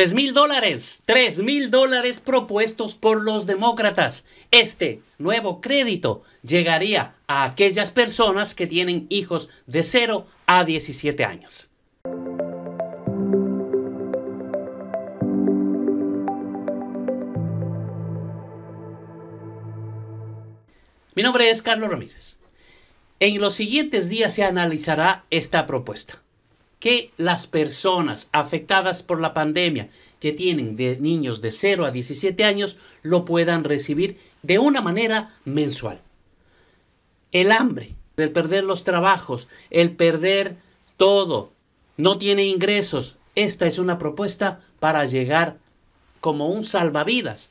3.000 mil dólares, tres mil dólares propuestos por los demócratas. Este nuevo crédito llegaría a aquellas personas que tienen hijos de 0 a 17 años. Mi nombre es Carlos Ramírez. En los siguientes días se analizará esta propuesta que las personas afectadas por la pandemia que tienen de niños de 0 a 17 años lo puedan recibir de una manera mensual. El hambre, el perder los trabajos, el perder todo, no tiene ingresos. Esta es una propuesta para llegar como un salvavidas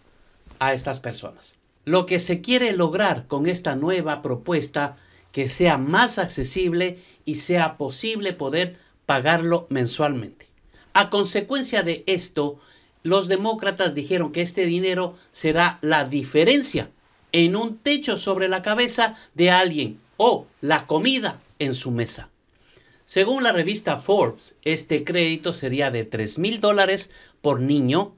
a estas personas. Lo que se quiere lograr con esta nueva propuesta, que sea más accesible y sea posible poder pagarlo mensualmente. A consecuencia de esto, los demócratas dijeron que este dinero será la diferencia en un techo sobre la cabeza de alguien o la comida en su mesa. Según la revista Forbes, este crédito sería de 3 mil dólares por niño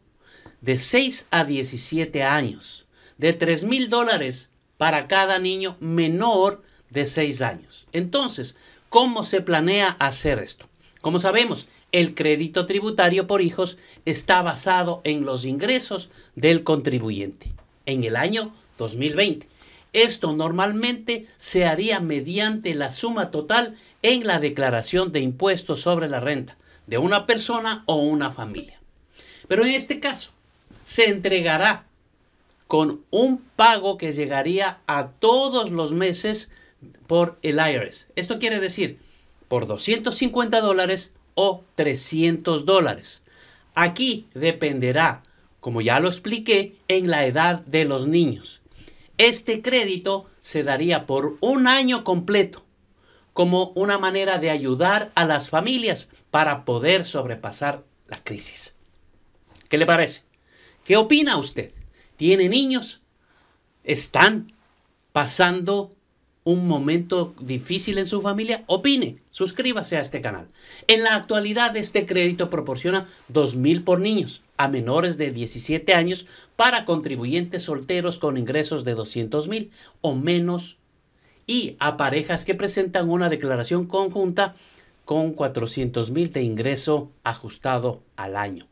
de 6 a 17 años, de 3 mil dólares para cada niño menor de 6 años. Entonces, ¿cómo se planea hacer esto? Como sabemos, el crédito tributario por hijos está basado en los ingresos del contribuyente en el año 2020. Esto normalmente se haría mediante la suma total en la declaración de impuestos sobre la renta de una persona o una familia. Pero en este caso, se entregará con un pago que llegaría a todos los meses por el IRS. Esto quiere decir por 250 dólares o 300 dólares. Aquí dependerá, como ya lo expliqué, en la edad de los niños. Este crédito se daría por un año completo como una manera de ayudar a las familias para poder sobrepasar la crisis. ¿Qué le parece? ¿Qué opina usted? ¿Tiene niños? ¿Están pasando un momento difícil en su familia, opine, suscríbase a este canal. En la actualidad este crédito proporciona 2.000 por niños a menores de 17 años para contribuyentes solteros con ingresos de 200.000 o menos y a parejas que presentan una declaración conjunta con 400.000 de ingreso ajustado al año.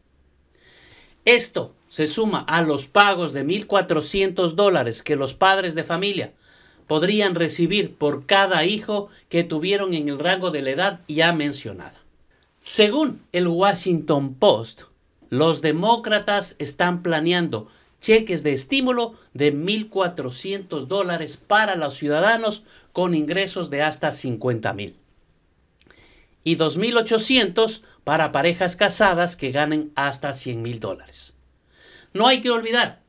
Esto se suma a los pagos de 1.400 dólares que los padres de familia podrían recibir por cada hijo que tuvieron en el rango de la edad ya mencionada. Según el Washington Post, los demócratas están planeando cheques de estímulo de 1.400 dólares para los ciudadanos con ingresos de hasta 50.000 y 2.800 para parejas casadas que ganen hasta 100.000 dólares. No hay que olvidar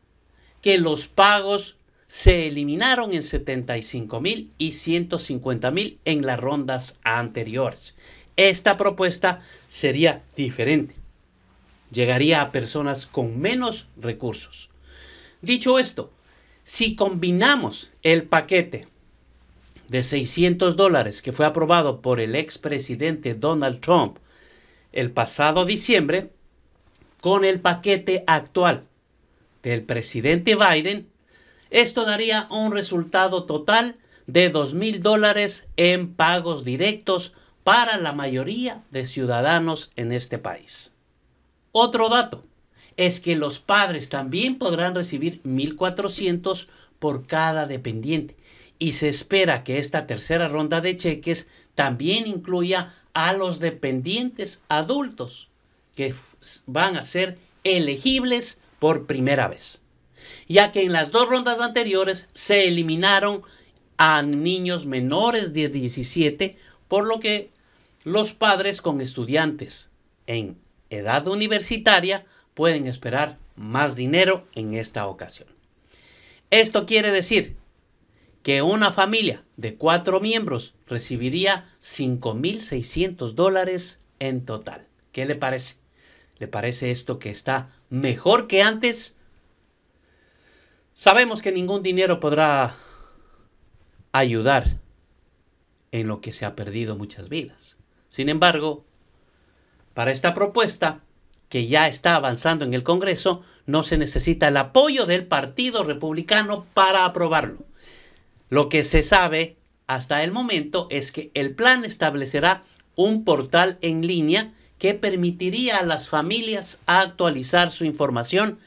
que los pagos se eliminaron en 75 mil y 150 mil en las rondas anteriores. Esta propuesta sería diferente. Llegaría a personas con menos recursos. Dicho esto, si combinamos el paquete de 600 dólares que fue aprobado por el expresidente Donald Trump el pasado diciembre, con el paquete actual del presidente Biden, esto daría un resultado total de 2.000 dólares en pagos directos para la mayoría de ciudadanos en este país. Otro dato es que los padres también podrán recibir 1.400 por cada dependiente y se espera que esta tercera ronda de cheques también incluya a los dependientes adultos que van a ser elegibles por primera vez ya que en las dos rondas anteriores se eliminaron a niños menores de 17, por lo que los padres con estudiantes en edad universitaria pueden esperar más dinero en esta ocasión. Esto quiere decir que una familia de cuatro miembros recibiría 5.600 dólares en total. ¿Qué le parece? ¿Le parece esto que está mejor que antes? Sabemos que ningún dinero podrá ayudar en lo que se ha perdido muchas vidas. Sin embargo, para esta propuesta, que ya está avanzando en el Congreso, no se necesita el apoyo del Partido Republicano para aprobarlo. Lo que se sabe hasta el momento es que el plan establecerá un portal en línea que permitiría a las familias actualizar su información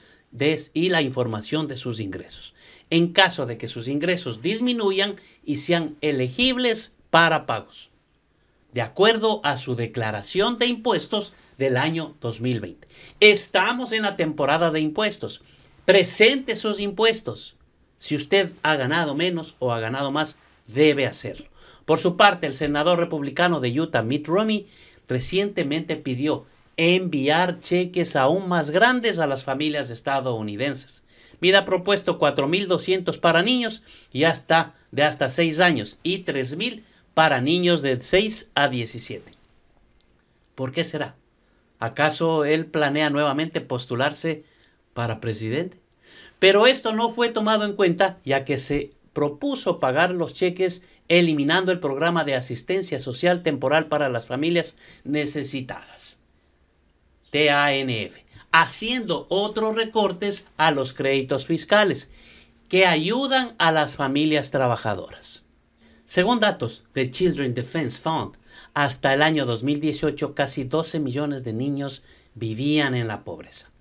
y la información de sus ingresos. En caso de que sus ingresos disminuyan y sean elegibles para pagos, de acuerdo a su declaración de impuestos del año 2020. Estamos en la temporada de impuestos. Presente sus impuestos. Si usted ha ganado menos o ha ganado más, debe hacerlo. Por su parte, el senador republicano de Utah, Mitt Romney, recientemente pidió enviar cheques aún más grandes a las familias estadounidenses. Mira, ha propuesto 4.200 para niños y hasta de hasta 6 años y 3.000 para niños de 6 a 17. ¿Por qué será? ¿Acaso él planea nuevamente postularse para presidente? Pero esto no fue tomado en cuenta ya que se propuso pagar los cheques eliminando el programa de asistencia social temporal para las familias necesitadas. TANF, haciendo otros recortes a los créditos fiscales que ayudan a las familias trabajadoras. Según datos de Children Defense Fund, hasta el año 2018 casi 12 millones de niños vivían en la pobreza.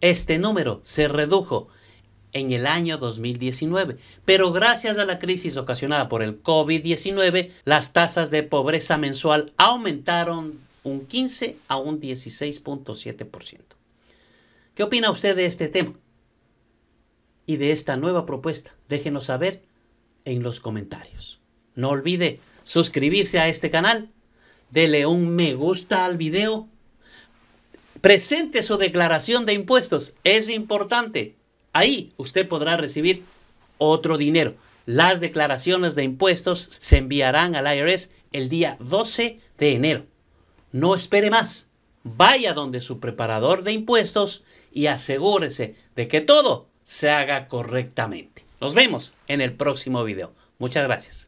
Este número se redujo en el año 2019, pero gracias a la crisis ocasionada por el COVID-19, las tasas de pobreza mensual aumentaron un 15 a un 16.7%. ¿Qué opina usted de este tema? Y de esta nueva propuesta, déjenos saber en los comentarios. No olvide suscribirse a este canal, dele un me gusta al video, presente su declaración de impuestos, es importante. Ahí usted podrá recibir otro dinero. Las declaraciones de impuestos se enviarán al IRS el día 12 de enero. No espere más. Vaya donde su preparador de impuestos y asegúrese de que todo se haga correctamente. Nos vemos en el próximo video. Muchas gracias.